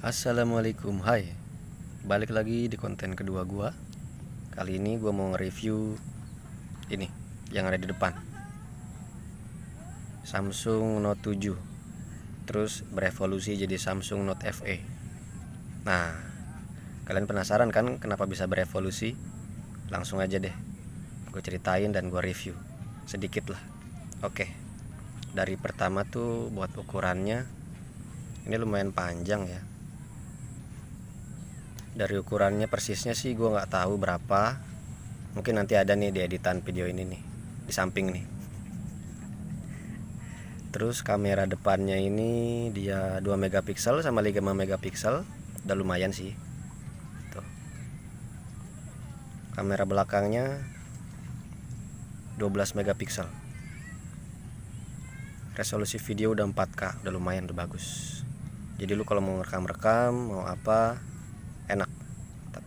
Assalamualaikum, hai Balik lagi di konten kedua gua Kali ini gua mau nge-review Ini, yang ada di depan Samsung Note 7 Terus berevolusi jadi Samsung Note FE Nah, kalian penasaran kan kenapa bisa berevolusi? Langsung aja deh Gue ceritain dan gue review Sedikit lah Oke Dari pertama tuh buat ukurannya ini lumayan panjang ya dari ukurannya persisnya sih gue nggak tahu berapa mungkin nanti ada nih di editan video ini nih di samping nih terus kamera depannya ini dia 2 megapiksel sama 5 megapiksel udah lumayan sih tuh kamera belakangnya 12 megapiksel resolusi video udah 4K udah lumayan udah bagus jadi lu kalau mau rekam-rekam mau apa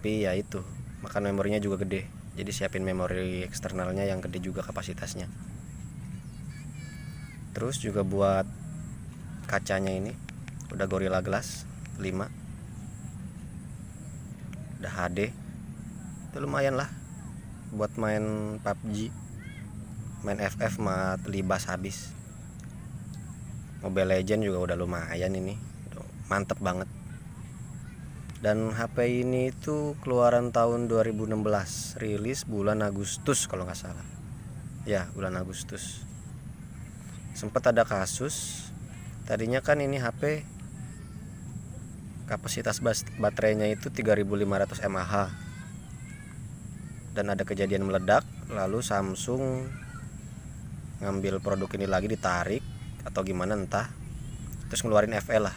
tapi ya itu makan memorinya juga gede jadi siapin memori eksternalnya yang gede juga kapasitasnya terus juga buat kacanya ini udah Gorilla Glass 5 udah HD itu lumayan lah buat main PUBG main FF mah libas habis Mobile Legend juga udah lumayan ini mantep banget dan HP ini itu keluaran tahun 2016 rilis bulan Agustus kalau nggak salah ya bulan Agustus sempat ada kasus tadinya kan ini HP kapasitas baterainya itu 3500 mAh dan ada kejadian meledak lalu Samsung ngambil produk ini lagi ditarik atau gimana entah terus ngeluarin FL lah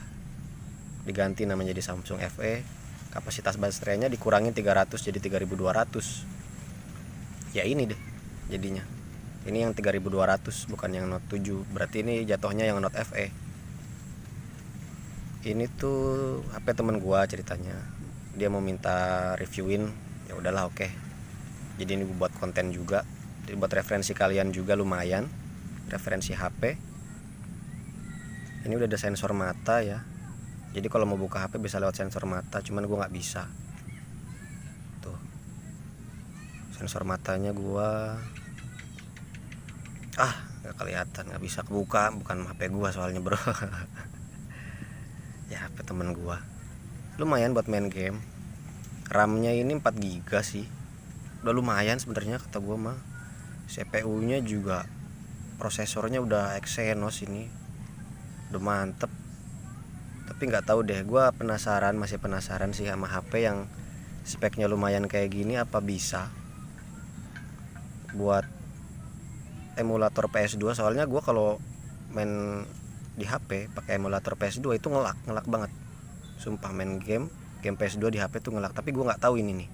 diganti namanya jadi Samsung FE kapasitas baterainya dikurangin 300 jadi 3200 ya ini deh jadinya ini yang 3200 bukan yang Note 7 berarti ini jatuhnya yang Note FE ini tuh HP temen gua ceritanya dia mau minta reviewin ya udahlah oke okay. jadi ini buat konten juga jadi buat referensi kalian juga lumayan referensi HP ini udah ada sensor mata ya jadi kalau mau buka HP bisa lewat sensor mata cuman gue nggak bisa tuh sensor matanya gue ah nggak kelihatan nggak bisa kebuka bukan HP gue soalnya bro ya HP temen gue lumayan buat main game RAM-nya ini 4 GB sih udah lumayan sebenarnya kata gue mah CPU-nya juga prosesornya udah Exynos ini udah mantep tapi nggak tahu deh gue penasaran masih penasaran sih sama HP yang speknya lumayan kayak gini apa bisa buat emulator PS2 soalnya gue kalau main di HP pakai emulator PS2 itu ngelak ngelak banget sumpah main game game PS2 di HP tuh ngelak tapi gue nggak tahu ini nih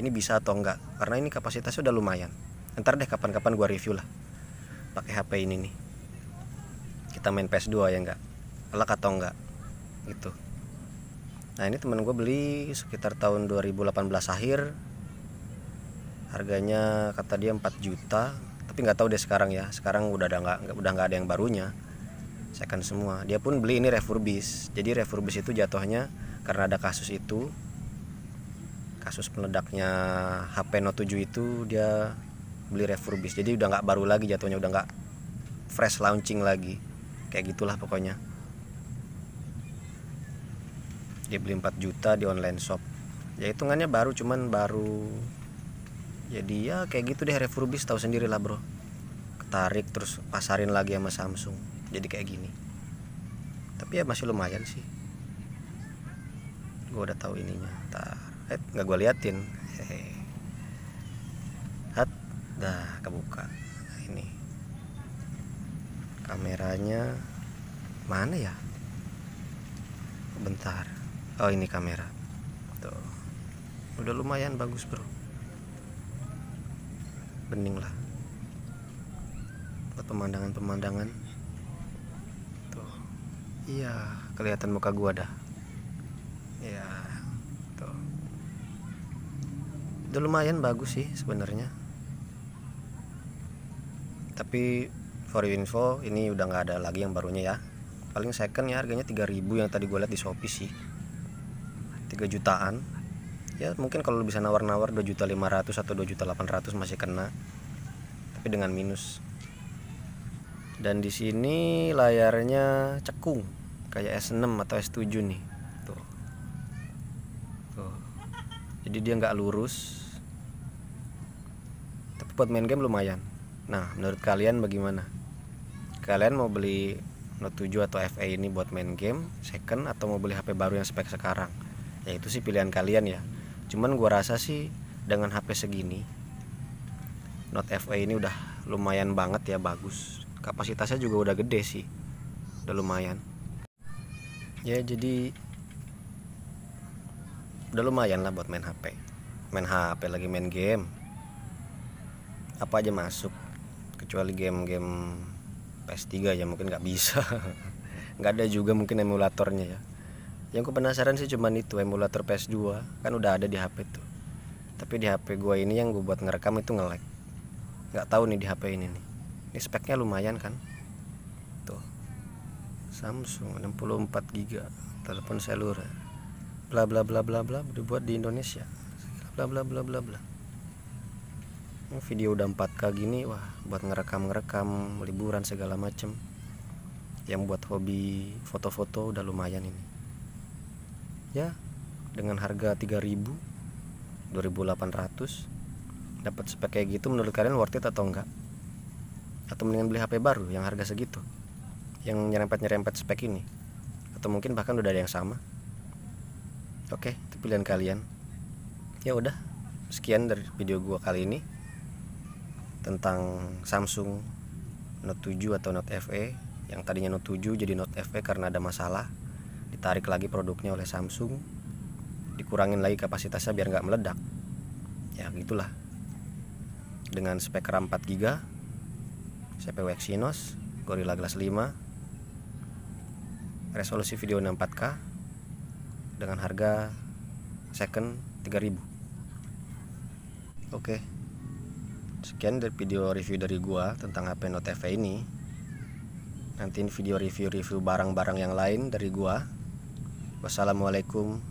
ini bisa atau enggak karena ini kapasitasnya udah lumayan ntar deh kapan-kapan gue review lah pakai HP ini nih kita main PS2 ya enggak ngelak atau enggak gitu nah ini teman gue beli sekitar tahun 2018 akhir harganya kata dia 4 juta tapi nggak tahu deh sekarang ya sekarang udah ada nggak udah nggak ada yang barunya second semua dia pun beli ini refurbis. jadi refurbis itu jatuhnya karena ada kasus itu kasus meledaknya HP Note 7 itu dia beli refurbis. jadi udah nggak baru lagi jatuhnya udah nggak fresh launching lagi kayak gitulah pokoknya dia beli 4 juta di online shop ya hitungannya baru cuman baru jadi ya kayak gitu deh refurbis tahu sendiri lah bro ketarik terus pasarin lagi sama Samsung jadi kayak gini tapi ya masih lumayan sih gue udah tahu ininya ntar eh nggak gue liatin hehe hat dah kebuka nah, ini kameranya mana ya bentar oh ini kamera tuh udah lumayan bagus bro bening lah buat pemandangan-pemandangan tuh iya kelihatan muka gua dah iya tuh udah lumayan bagus sih sebenarnya tapi for info ini udah nggak ada lagi yang barunya ya paling second ya harganya 3000 yang tadi gue lihat di Shopee sih 3 jutaan ya mungkin kalau bisa nawar-nawar 2 juta 500 atau 2 juta 800 masih kena tapi dengan minus dan di sini layarnya cekung kayak S6 atau S7 nih tuh tuh jadi dia nggak lurus tapi buat main game lumayan nah menurut kalian bagaimana kalian mau beli Note 7 atau FA ini buat main game second atau mau beli HP baru yang spek sekarang ya itu sih pilihan kalian ya cuman gua rasa sih dengan HP segini Note FE ini udah lumayan banget ya bagus kapasitasnya juga udah gede sih udah lumayan ya jadi udah lumayan lah buat main HP main HP lagi main game apa aja masuk kecuali game-game PS3 ya mungkin nggak bisa nggak ada juga mungkin emulatornya ya yang gue penasaran sih cuman itu emulator PS2 kan udah ada di HP tuh tapi di HP gue ini yang gue buat ngerekam itu nge-lag nggak tahu nih di HP ini nih ini speknya lumayan kan tuh Samsung 64 GB telepon seluler bla bla bla bla bla dibuat di Indonesia bla bla bla bla bla video udah 4K gini wah buat ngerekam ngerekam liburan segala macem yang buat hobi foto-foto udah lumayan ini ya dengan harga 3000 2800 dapat spek kayak gitu menurut kalian worth it atau enggak atau mendingan beli HP baru yang harga segitu yang nyerempet-nyerempet spek ini atau mungkin bahkan udah ada yang sama oke itu pilihan kalian ya udah sekian dari video gua kali ini tentang Samsung Note 7 atau Note FE yang tadinya Note 7 jadi Note FE karena ada masalah ditarik lagi produknya oleh Samsung dikurangin lagi kapasitasnya biar nggak meledak ya gitulah dengan spek RAM 4 GB CPU Exynos Gorilla Glass 5 resolusi video 64K dengan harga second 3000 oke sekian dari video review dari gua tentang HP Note TV ini nantiin video review-review barang-barang yang lain dari gua Wassalamualaikum